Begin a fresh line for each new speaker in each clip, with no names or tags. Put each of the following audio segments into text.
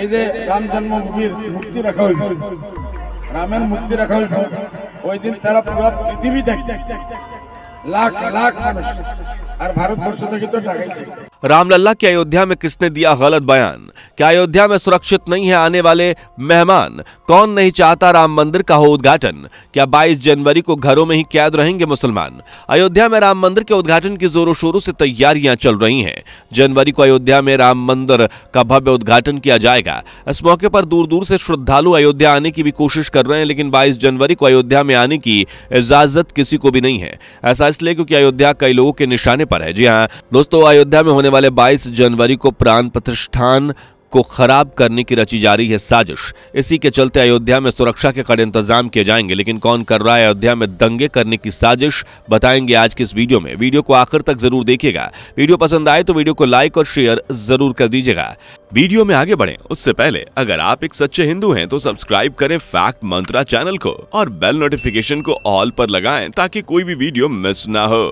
এই যে রাম জন্মভূমির মুক্তি রাখা হইল রামের মুক্তি রাখা হইল ওই দিন তারা পুরো পৃথিবী দেখ লাখ লাখ মানুষ আর ভারতবর্ষ থেকে তো रामलला की अयोध्या में किसने दिया गलत बयान क्या अयोध्या में सुरक्षित नहीं है आने वाले मेहमान कौन नहीं चाहता राम मंदिर का हो उद्घाटन क्या 22 जनवरी को घरों में ही कैद रहेंगे मुसलमान अयोध्या में राम मंदिर के उद्घाटन की जोरों शोरों से तैयारियां चल रही हैं जनवरी को अयोध्या में राम मंदिर का भव्य उद्घाटन किया जाएगा इस मौके पर दूर दूर से श्रद्धालु अयोध्या आने की भी कोशिश कर रहे हैं लेकिन बाईस जनवरी को अयोध्या में आने की इजाजत किसी को भी नहीं है ऐसा इसलिए क्योंकि अयोध्या कई लोगों के निशाने पर है जी हाँ दोस्तों अयोध्या में होने वाले 22 जनवरी को प्राण प्रतिष्ठान को खराब करने की रची जा रही है साजिश इसी के चलते अयोध्या में सुरक्षा के कड़े इंतजाम किए जाएंगे लेकिन कौन कर रहा है अयोध्या में दंगे करने की साजिश बताएंगे आज की इस वीडियो में वीडियो को आखिर तक जरूर देखिएगा वीडियो पसंद आए तो वीडियो को लाइक और शेयर जरूर कर दीजिएगा वीडियो में आगे बढ़े उससे पहले अगर आप एक सच्चे हिंदू हैं तो सब्सक्राइब करें फैक्ट मंत्रा चैनल को और बेल नोटिफिकेशन को ऑल पर लगाएं ताकि कोई भी वीडियो मिस ना हो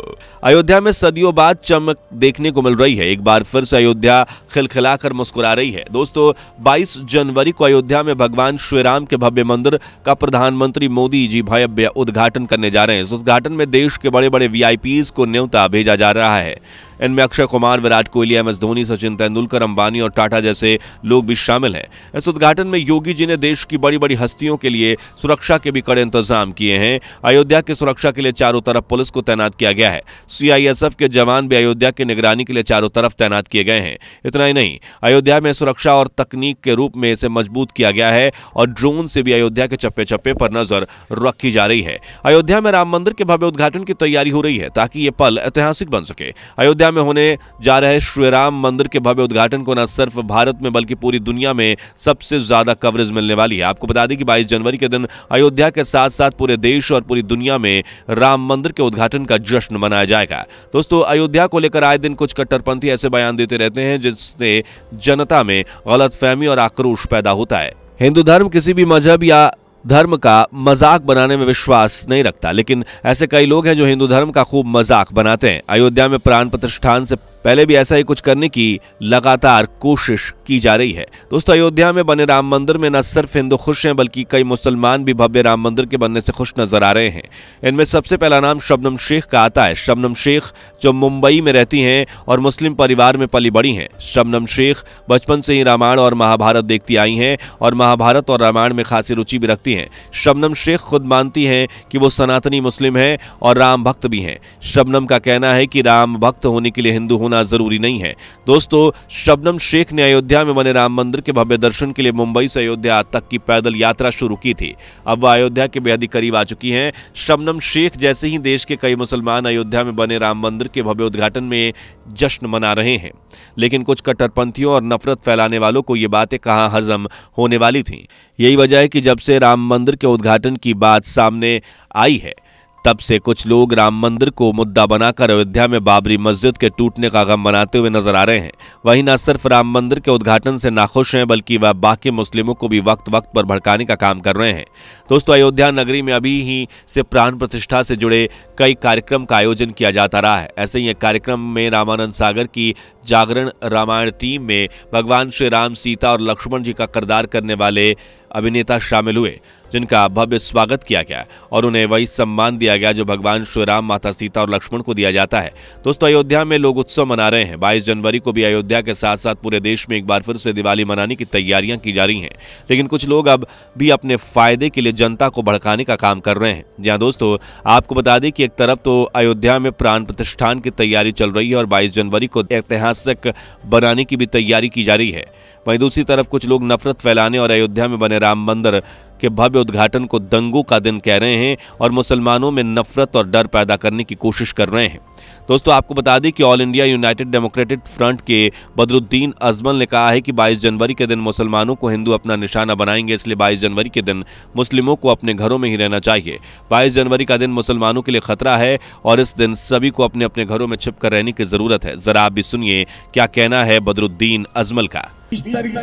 अयोध्या में सदियों बाद चमक देखने को मिल रही है एक बार फिर से अयोध्या खिलखिलाकर मुस्कुरा रही है दोस्तों 22 जनवरी को अयोध्या में भगवान श्री राम के भव्य मंदिर का प्रधानमंत्री मोदी जी भव्य उद्घाटन करने जा रहे हैं इस उद्घाटन में देश के बड़े बड़े वीआईपीज को न्यौता भेजा जा रहा है इनमें अक्षय कुमार विराट कोहली एम एस धोनी सचिन तेंदुलकर अंबानी और टाटा जैसे लोग भी शामिल हैं इस उद्घाटन में योगी जी ने देश की बड़ी बड़ी हस्तियों के लिए सुरक्षा के भी कड़े इंतजाम किए हैं अयोध्या की सुरक्षा के लिए चारों तरफ पुलिस को तैनात किया गया है सीआईएसएफ के जवान भी अयोध्या की निगरानी के लिए चारों तरफ तैनात किए गए हैं इतना ही नहीं अयोध्या में सुरक्षा और तकनीक के रूप में इसे मजबूत किया गया है और ड्रोन से भी अयोध्या के चप्पे चप्पे पर नजर रखी जा रही है अयोध्या में राम मंदिर के भव्य उद्घाटन की तैयारी हो रही है ताकि ये पल ऐतिहासिक बन सके अयोध्या अयोध्या में होने जा रहे श्री राम मंदिर के भव्य उद्घाटन को न सिर्फ भारत में बल्कि पूरी दुनिया में सबसे ज्यादा कवरेज मिलने वाली है आपको बता दें कि बाईस जनवरी के दिन अयोध्या के साथ साथ पूरे देश और पूरी दुनिया में राम मंदिर के उद्घाटन का जश्न मनाया जाएगा दोस्तों अयोध्या को लेकर आए दिन कुछ कट्टरपंथी ऐसे बयान देते रहते हैं जिससे जनता में गलतफहमी और आक्रोश पैदा होता है हिंदू धर्म किसी भी मजहब या धर्म का मजाक बनाने में विश्वास नहीं रखता लेकिन ऐसे कई लोग हैं जो हिंदू धर्म का खूब मजाक बनाते हैं अयोध्या में प्राण प्रतिष्ठान से पहले भी ऐसा ही कुछ करने की लगातार कोशिश की जा रही है दोस्तों अयोध्या में बने राम मंदिर में न सिर्फ हिंदू खुश हैं बल्कि कई मुसलमान भी भव्य राम मंदिर के बनने से खुश नजर आ रहे हैं इनमें सबसे पहला नाम शबनम शेख का आता है शबनम शेख जो मुंबई में रहती हैं और मुस्लिम परिवार में पली बड़ी हैं शबनम शेख बचपन से ही रामायण और महाभारत देखती आई हैं और महाभारत और रामायण में खासी रुचि भी रखती हैं शबनम शेख खुद मानती हैं कि वो सनातनी मुस्लिम हैं और राम भक्त भी हैं शबनम का कहना है कि राम भक्त होने के लिए हिंदू होना जरूरी नहीं है दोस्तों शबनम शेख ने अयोध्या में बने राम मंदिर के भव्य दर्शन के लिए मुंबई से अयोध्या तक की पैदल यात्रा शुरू की थी अब वह अयोध्या के बेहद करीब आ चुकी हैं शबनम शेख जैसे ही देश के कई मुसलमान अयोध्या में बने राम मंदिर के भव्य उद्घाटन में जश्न मना रहे हैं लेकिन कुछ कट्टरपंथियों और नफरत फैलाने वालों को ये बातें कहाँ हजम होने वाली थी यही वजह है कि जब से राम मंदिर के उद्घाटन की बात सामने आई है तब से कुछ लोग राम मंदिर को मुद्दा बनाकर अयोध्या में बाबरी मस्जिद के टूटने का गम बनाते हुए नजर आ रहे हैं वहीं न सिर्फ राम मंदिर के उद्घाटन से नाखुश हैं बल्कि वह बाकी मुस्लिमों को भी वक्त वक्त पर भड़काने का काम कर रहे हैं दोस्तों अयोध्या नगरी में अभी ही से प्राण प्रतिष्ठा से जुड़े कई कार्यक्रम का आयोजन किया जाता रहा है ऐसे ही एक कार्यक्रम में रामानंद सागर की जागरण रामायण टीम में भगवान श्री राम सीता और लक्ष्मण जी का किरदार करने वाले अभिनेता शामिल हुए जिनका भव्य स्वागत किया गया और उन्हें वही सम्मान दिया गया जो भगवान श्री राम माता सीता और लक्ष्मण को दिया जाता है दोस्तों अयोध्या में लोग उत्सव मना रहे हैं बाईस जनवरी को भी अयोध्या के साथ साथ पूरे देश में एक बार फिर से दिवाली मनाने की तैयारियां की जा रही हैं लेकिन कुछ लोग अब भी अपने फायदे के लिए जनता को भड़काने का काम कर रहे हैं जहां दोस्तों आपको बता दें कि एक तरफ तो अयोध्या में प्राण प्रतिष्ठान की तैयारी चल रही है और बाईस जनवरी को ऐतिहासिक बनाने की भी तैयारी की जा रही है वहीं दूसरी तरफ कुछ लोग नफरत फैलाने और अयोध्या में बने राम मंदिर के भव्य उद्घाटन को दंगों का दिन कह रहे हैं और मुसलमानों में नफरत और डर पैदा करने की कोशिश कर रहे हैं दोस्तों आपको बता दें कि all India united democratic front के बदरुद्दीन अजमल ने कहा है कि 22 जनवरी के दिन मुसलमानों को हिंदू अपना निशाना बनाएंगे इसलिए 22 जनवरी के दिन मुस्लिमों को अपने घरों में ही रहना चाहिए 22 जनवरी का दिन मुसलमानों के लिए खतरा है और इस दिन सभी को अपने अपने घरों में छिप कर रहने की जरूरत है जरा आप भी सुनिए क्या कहना है बदरुद्दीन अजमल का का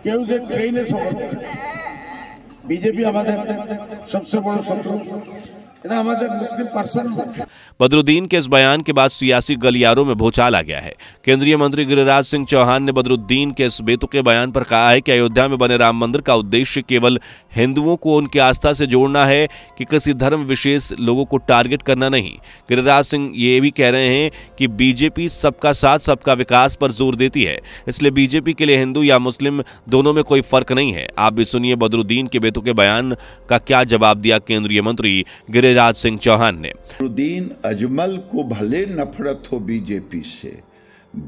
तो बीजेपी हमारे सबसे बड़ा शत्रु तो बदरुद्दीन के इस बयान के बाद सियासी गलियारों में भूचाल आ गया है केंद्रीय मंत्री गिरिराज सिंह चौहान ने बदरुद्दीन के इस बेतुके बयान पर कहा है कि अयोध्या में बने राम मंदिर का उद्देश्य केवल हिंदुओं को उनकी आस्था से जोड़ना है कि किसी धर्म विशेष लोगों को टारगेट करना नहीं गिरिराज सिंह ये भी कह रहे हैं कि बीजेपी सबका साथ सबका विकास पर जोर देती है इसलिए बीजेपी के लिए हिंदू या मुस्लिम दोनों में कोई फर्क नहीं है आप भी सुनिए बदरुद्दीन के बेतुके बयान का क्या जवाब दिया केंद्रीय मंत्री गिरिराज गिरिराज सिंह चौहान ने रुद्दीन अजमल को भले नफरत हो बीजेपी से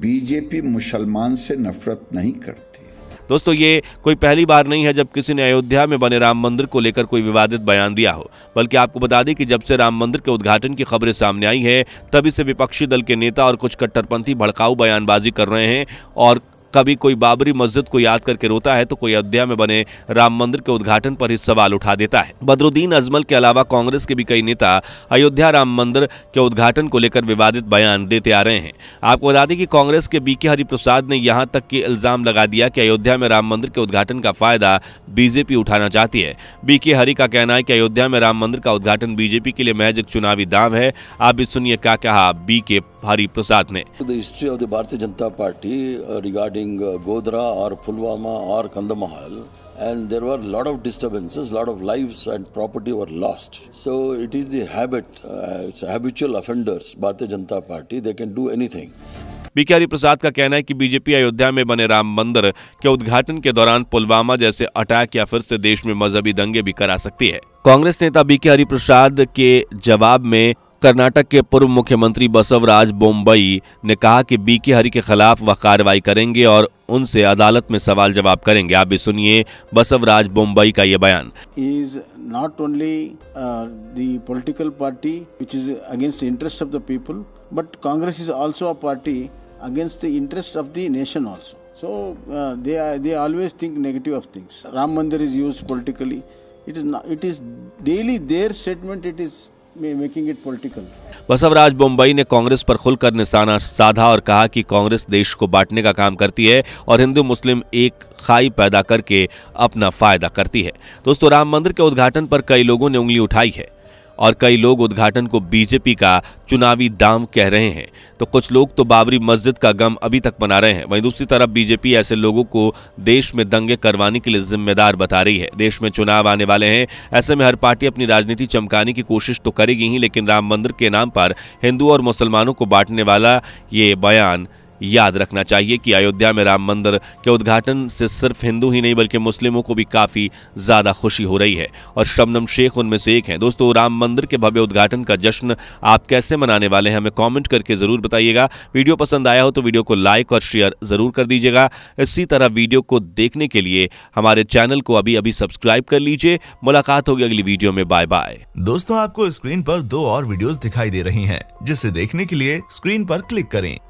बीजेपी मुसलमान से नफरत नहीं करती दोस्तों ये कोई पहली बार नहीं है जब किसी ने अयोध्या में बने राम मंदिर को लेकर कोई विवादित बयान दिया हो बल्कि आपको बता दें कि जब से राम मंदिर के उद्घाटन की खबरें सामने आई है तभी से विपक्षी दल के नेता और कुछ कट्टरपंथी भड़काऊ बयानबाजी कर रहे हैं और कभी कोई बाबरी मस्जिद को याद करके रोता है तो कोई अयोध्या में बने राम मंदिर के उद्घाटन पर ही सवाल उठा देता है बदरुद्दीन अजमल के अलावा कांग्रेस के भी कई नेता अयोध्या राम मंदिर के उद्घाटन को लेकर विवादित बयान देते आ रहे हैं आपको बता दें कि कांग्रेस के बीके के हरिप्रसाद ने यहाँ तक की इल्जाम लगा दिया कि अयोध्या में राम मंदिर के उद्घाटन का फायदा बीजेपी उठाना चाहती है बीके हरि का कहना है कि अयोध्या में राम मंदिर का उद्घाटन बीजेपी के लिए महज एक चुनावी दाम है आप भी सुनिए क्या कहा बी के हरिप्रसाद ने history of the Bharatiya Janata party regarding regarding Godhra or Pulwama or Kandamahal and there were a lot of disturbances, a lot of lives and property were lost. So it is the habit, uh, it's habitual offenders, Bharatiya Janata Party, they can do anything. बीकेआरी प्रसाद का कहना है कि BJP Ayodhya में बने राम मंदिर के उद्घाटन के दौरान पुलवामा जैसे अटैक या फिर से देश में मजहबी दंगे भी करा सकती है कांग्रेस नेता बीके प्रसाद के जवाब में कर्नाटक के पूर्व मुख्यमंत्री बसवराज बोम्बई ने कहा कि बीके हरि के खिलाफ वह कार्रवाई करेंगे और उनसे अदालत में सवाल जवाब करेंगे आप भी सुनिए बसवराज बोम्बई का ये बयान is not only the political party which is against interest of the people but Congress is also a party against the interest of the nation also so uh, they are, they always think negative of things. Ram Mandir is used politically. It is not, it is daily their statement. It is making it political Basavaraj Bommai ने Congress पर खुलकर निशाना साधा और कहा कि कांग्रेस देश को बांटने का काम करती है और हिंदू मुस्लिम एक खाई पैदा करके अपना फायदा करती है दोस्तों राम मंदिर के उद्घाटन पर कई लोगों ने उंगली उठाई है और कई लोग उद्घाटन को बीजेपी का चुनावी दाम कह रहे हैं तो कुछ लोग तो बाबरी मस्जिद का गम अभी तक मना रहे हैं वहीं दूसरी तरफ बीजेपी ऐसे लोगों को देश में दंगे करवाने के लिए जिम्मेदार बता रही है देश में चुनाव आने वाले हैं ऐसे में हर पार्टी अपनी राजनीति चमकाने की कोशिश तो करेगी ही लेकिन राम मंदिर के नाम पर हिंदू और मुसलमानों को बांटने वाला ये बयान याद रखना चाहिए कि अयोध्या में राम मंदिर के उद्घाटन से सिर्फ हिंदू ही नहीं बल्कि मुस्लिमों को भी काफ़ी ज़्यादा खुशी हो रही है और शबनम शेख उनमें से एक हैं दोस्तों राम मंदिर के भव्य उद्घाटन का जश्न आप कैसे मनाने वाले हैं हमें कॉमेंट करके ज़रूर बताइएगा वीडियो पसंद आया हो तो वीडियो को लाइक और शेयर ज़रूर कर दीजिएगा इसी तरह वीडियो को देखने के लिए हमारे चैनल को अभी अभी सब्सक्राइब कर लीजिए मुलाकात होगी अगली वीडियो में बाय बाय दोस्तों आपको स्क्रीन पर दो और वीडियोस दिखाई दे रही हैं जिसे देखने के लिए स्क्रीन पर क्लिक करें